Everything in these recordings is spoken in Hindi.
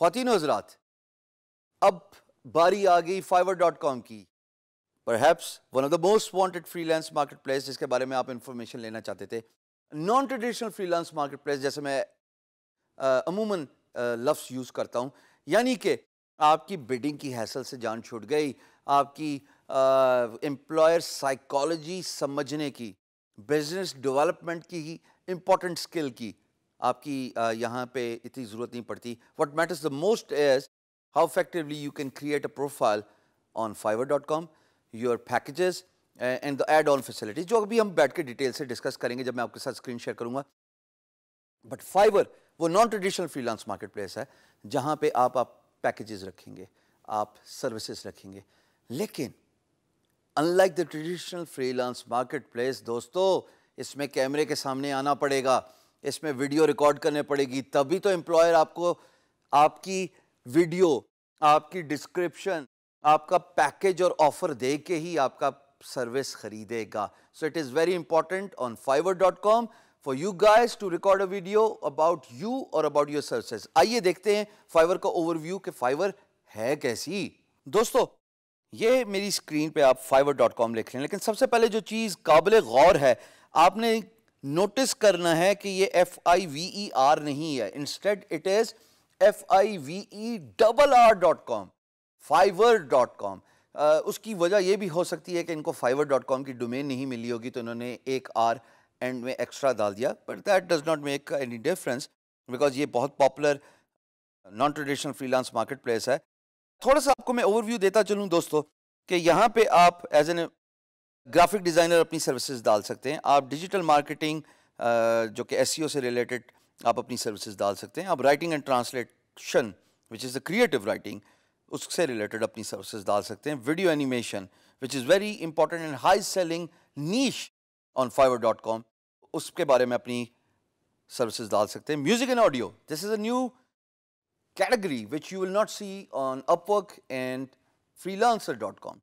खातिन हजरात अब बारी आ गई फाइवर डॉट कॉम की perhaps one of the most wanted freelance market place जिसके बारे में आप इंफॉर्मेशन लेना चाहते थे non traditional freelance market place जैसे मैं अमूमन लफ्स यूज़ करता हूँ यानी कि आपकी बिडिंग की हैसल से जान छूट गई आपकी एम्प्लॉयर साइकोलॉजी समझने की बिजनेस डेवलपमेंट की ही इम्पॉर्टेंट स्किल की आपकी यहाँ पे इतनी ज़रूरत नहीं पड़ती what matters the most is how effectively you can create a profile on Fiverr dot com your packages and the add on facilities जो अभी हम बैठ के डिटेल से डिस्कस करेंगे जब मैं आपके साथ स्क्रीन शेयर करूँगा बट फाइवर वो non traditional freelance market place है जहाँ पे आप आप पैकेजेस रखेंगे आप सर्विसेज रखेंगे लेकिन unlike the traditional freelance market place दोस्तों इसमें कैमरे के सामने आना पड़ेगा इसमें वीडियो रिकॉर्ड करने पड़ेगी तभी तो एम्प्लॉयर आपको आपकी वीडियो आपकी डिस्क्रिप्शन आपका पैकेज और ऑफर दे के ही आपका सर्विस खरीदेगा so it is very important on Fiverr dot com for you guys to record a video about you और अबाउट योर सर्विसेज आइए देखते हैं फाइवर का ओवरव्यू कि फाइवर है कैसी दोस्तों ये मेरी स्क्रीन पे आप फाइवर डॉट कॉम लिख लें लेकिन सबसे पहले जो चीज़ काबिल गौर है आपने नोटिस करना है कि ये F I V E R नहीं है instead it is F I V E double R dot com Fiverr dot com उसकी वजह यह भी हो सकती है कि इनको फाइवर डॉट कॉम की डोमेन नहीं मिली होगी तो इन्होंने एक आर एंड में एक्स्ट्रा डाल दिया but that does not make any difference because ये बहुत popular non traditional freelance market place है थोड़ा सा आपको मैं ओवरव्यू देता चलूँ दोस्तों कि यहाँ पे आप एज एन ग्राफिक डिज़ाइनर अपनी सर्विसेज डाल सकते हैं आप डिजिटल मार्केटिंग जो कि एस e से रिलेटेड आप अपनी सर्विसेज डाल सकते हैं आप writing and translation which is the creative writing उससे रिलेटेड अपनी सर्विसेज डाल सकते हैं video animation which is very important and high selling niche on Fiverr dot com उसके बारे में अपनी सर्विसेज डाल सकते हैं music and audio this is a new you will not see on Upwork and Freelancer dot com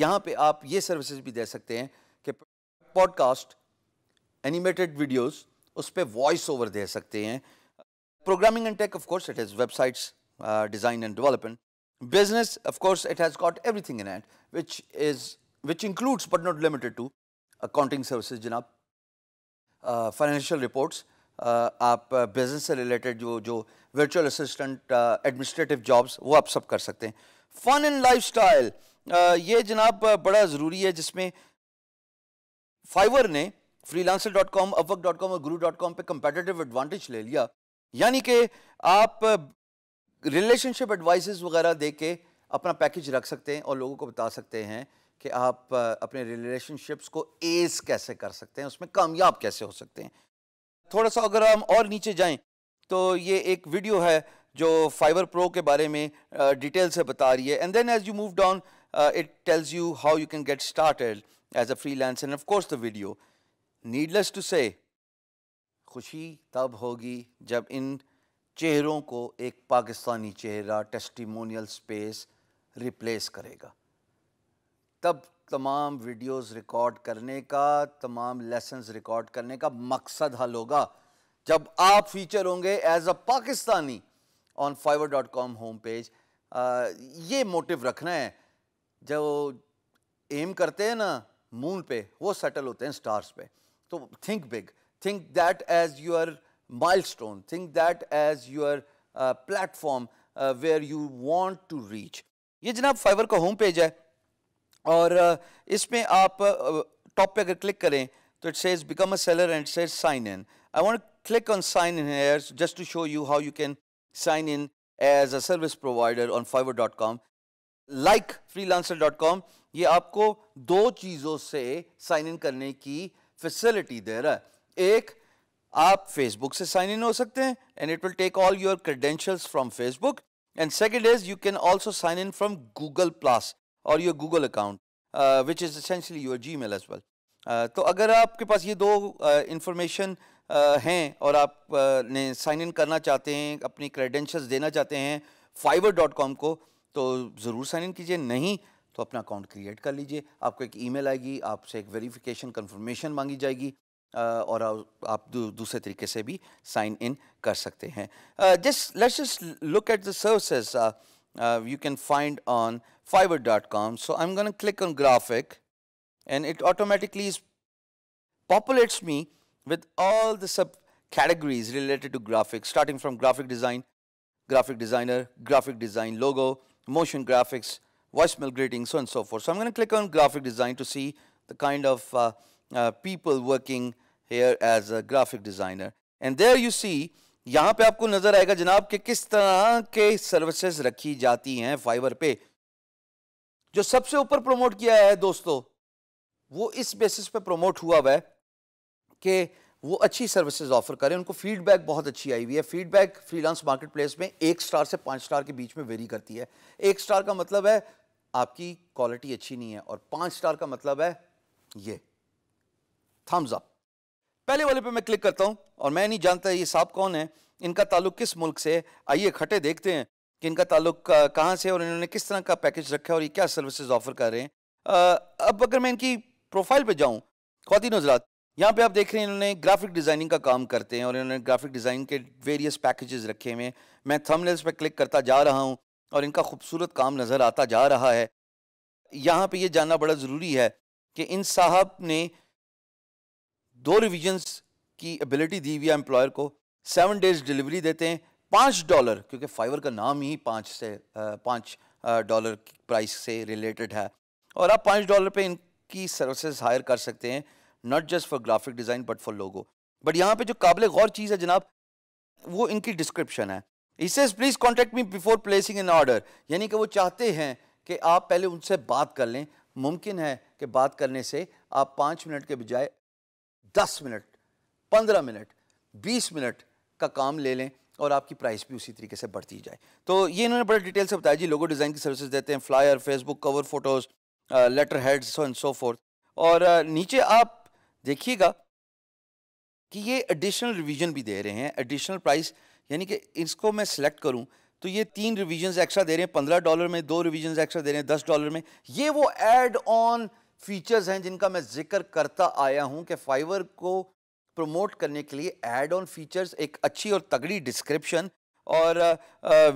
यहाँ पे आप ये सर्विसेज भी दे सकते हैं कि पॉडकास्ट एनिमेटेड वीडियोस उस पर वॉइस ओवर दे सकते हैं programming and tech of course it is websites design and development business of course it has got everything in it which is which includes but not limited to accounting services जनाब फाइनेंशियल रिपोर्ट्स आप बिजनेस uh, से रिलेटेड जो जो वर्चुअल असिस्टेंट एडमिनिस्ट्रेटिव जॉब्स वो आप सब कर सकते हैं फन एंड लाइफ स्टाइल ये जनाब बड़ा ज़रूरी है जिसमें फाइवर ने फ्रीलांसर डॉट कॉम अवक डॉट कॉम और गुरु डॉट कॉम पर कंपेटेटिव एडवांटेज ले लिया यानी कि आप रिलेशनशिप एडवाइसेस वगैरह दे के अपना पैकेज रख सकते हैं और लोगों को बता सकते हैं कि आप अपने रिलेशनशिप्स को एज कैसे कर सकते हैं उसमें कामयाब कैसे हो सकते हैं थोड़ा सा अगर हम और नीचे जाएं तो ये एक वीडियो है जो फाइबर प्रो के बारे में डिटेल से बता रही है and then as you move down uh, it tells you how you can get started as a freelancer and of course the video. Needless to say, खुशी तब होगी जब इन चेहरों को एक पाकिस्तानी चेहरा टेस्टिमोनियल स्पेस रिप्लेस करेगा तब तमाम वीडियोस रिकॉर्ड करने का तमाम लेसन्स रिकॉर्ड करने का मकसद हल होगा जब आप फीचर होंगे as a Pakistani on Fiverr dot com home page ये मोटिव रखना है जो एम करते हैं ना मून पे वो सेटल होते हैं स्टार्स पे तो think big think that as your milestone think that as your platform where you want to reach ये जनाब फाइवर का होम पेज है और uh, इसमें आप टॉप uh, पे अगर क्लिक करें तो it says become a seller and says sign in I want sign in sign just to show you how you can sign in as a service provider on Fiverr dot com like dot com ये आपको दो चीज़ों से साइन इन करने की फैसिलिटी दे रहा है एक आप फेसबुक से साइन इन हो सकते हैं and it will take all your credentials from Facebook and second is you can also sign in from Google Plus or your Google account which is essentially your Gmail as well तो अगर आपके पास ये दो इंफॉर्मेशन uh, uh, हैं और आप uh, ने साइन इन करना चाहते हैं अपनी क्रेडेंशियल्स देना चाहते हैं फाइवर डॉट कॉम को तो ज़रूर साइन इन कीजिए नहीं तो अपना अकाउंट क्रिएट कर लीजिए आपको एक ईमेल आएगी आपसे एक वेरिफिकेशन कंफर्मेशन मांगी जाएगी और आप दूसरे तरीके से भी साइन इन कर सकते हैं just let's just look at the services you can find on Fiverr dot com so I am gonna click on graphic and it automatically populates me with all the sub categories related to graphic starting from graphic design graphic designer graphic design logo motion graphics, voicemail grading, so on and so forth. So I'm going to click on graphic design to see the kind of uh, uh, people working here as a graphic designer. And there you see, यहाँ पे आपको नजर आएगा जनाब के किस तरह के सर्विसेज रखी जाती हैं फाइबर पे जो सबसे ऊपर प्रमोट किया है दोस्तों वो इस बेसिस पे प्रमोट हुआ है कि वो अच्छी सर्विसेज ऑफर करें उनको फीडबैक बहुत अच्छी आई हुई है फीडबैक फ्रीलांस मार्केट प्लेस में एक स्टार से पाँच स्टार के बीच में वेरी करती है एक स्टार का मतलब है आपकी क्वालिटी अच्छी नहीं है और पाँच स्टार का मतलब है ये थम्स अप पहले वाले पे मैं क्लिक करता हूँ और मैं नहीं जानता ये साहब कौन है इनका ताल्लुक किस मुल्क से आइए खटे देखते हैं कि इनका ताल्लुक कहाँ से और इन्होंने किस तरह का पैकेज रखा है और ये क्या सर्विसेज ऑफर कर रहे हैं अब अगर मैं इनकी प्रोफाइल पर जाऊँ खातिन हजरात यहाँ पे आप देख रहे हैं इन्होंने ग्राफिक डिज़ाइनिंग का काम करते हैं और इन्होंने ग्राफिक डिज़ाइन के वेरियस पैकेजेस रखे हुए हैं मैं थंबनेल्स पे क्लिक करता जा रहा हूँ और इनका खूबसूरत काम नज़र आता जा रहा है यहाँ पे ये जानना बड़ा ज़रूरी है कि इन साहब ने दो रिविजन्स की एबिलिटी दी हुई है एम्प्लॉयर को सेवन डेज डिलीवरी देते हैं पाँच डॉलर क्योंकि फाइवर का नाम ही पाँच से पाँच डॉलर प्राइस से रिलेटेड है और आप पाँच डॉलर पर इनकी सर्विसेज हायर कर सकते हैं not just for graphic design but for logo but यहाँ पे जो काबिल गौर चीज़ है जनाब वो इनकी डिस्क्रिप्शन है इसे please contact me before placing an order यानी कि वो चाहते हैं कि आप पहले उनसे बात कर लें मुमकिन है कि बात करने से आप पाँच मिनट के बजाय दस मिनट पंद्रह मिनट बीस मिनट का काम ले लें और आपकी प्राइस भी उसी तरीके से बढ़ती जाए तो ये इन्होंने बड़े डिटेल से बताया जी लोगो डिज़ाइन की सर्विसेज देते हैं flyer Facebook cover photos letter heads and so forth और uh, नीचे आप देखिएगा कि ये एडिशनल रिवीजन भी दे रहे हैं एडिशनल प्राइस यानी कि इसको मैं सिलेक्ट करूं तो ये तीन रिवीजन एक्स्ट्रा दे रहे हैं पंद्रह डॉलर में दो रिवीजन एक्स्ट्रा दे रहे हैं दस डॉलर में ये वो एड ऑन फीचर्स हैं जिनका मैं जिक्र करता आया हूं कि फाइवर को प्रमोट करने के लिए एड ऑन फीचर्स एक अच्छी और तगड़ी डिस्क्रिप्शन और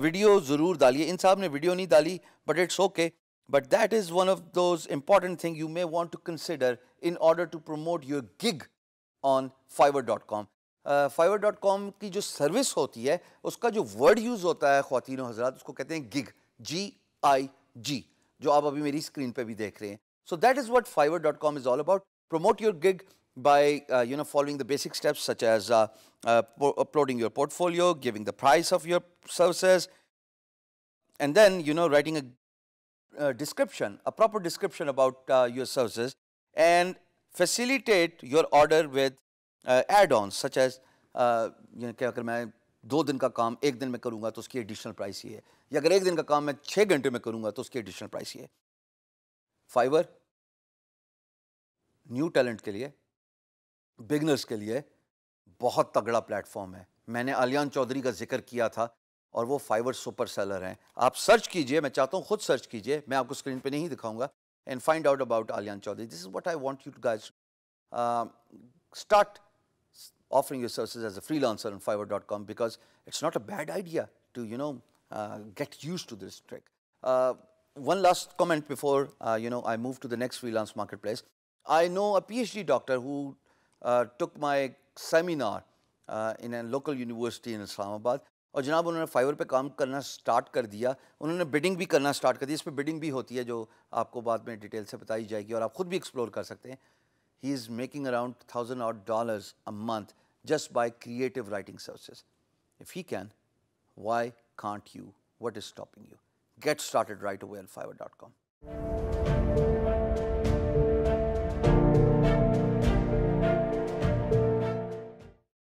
वीडियो ज़रूर डालिए इन साहब ने वीडियो नहीं डाली but it's okay But that is one of those important things you may want to consider in order to promote your gig on fiverr.com. Uh, fiverr.com की जो सर्विस होती है उसका जो वर्ड यूज़ होता है ख़वान हजरात उसको कहते हैं गिग जी जो आप अभी मेरी स्क्रीन पे भी देख रहे हैं so that is what Fiverr dot com promote your gig by uh, you know following the basic steps such as uh, uploading your portfolio giving the price of your services and then you know writing a uh, description, a proper description about uh, your services and facilitate your order with uh, add-ons such as uh, अगर मैं दो दिन का काम एक दिन में करूंगा तो उसकी एडिशनल प्राइस ये है या अगर एक दिन का काम मैं छः घंटे में करूंगा तो उसकी एडिशनल प्राइस ये है फाइवर न्यू टैलेंट के लिए बिगनर्स के लिए बहुत तगड़ा प्लेटफॉर्म है मैंने अलियान चौधरी का जिक्र किया था और वो फाइवर सुपर सेलर हैं आप सर्च कीजिए मैं चाहता हूँ खुद सर्च कीजिए मैं आपको स्क्रीन पर नहीं दिखाऊंगा and find out about Aliyan Chaudhry this is what I want you to guys start offering your services as a freelancer on Fiverr dot com because it's not a bad idea to you know get used to this trick one last comment before you know I move to the next free freelance market marketplace I know a P H D doctor who took my seminar in A local university in Islamabad और जनाब उन्होंने फाइवर पे काम करना स्टार्ट कर दिया उन्होंने बिडिंग भी करना स्टार्ट कर दी इस पर बिडिंग भी होती है जो आपको बाद में डिटेल से बताई जाएगी और आप ख़ुद भी एक्सप्लोर कर सकते हैं he is making around thousand out dollars a month creative writing creative if he can why can, you what is stopping you get you? Right started right Fiverr dot com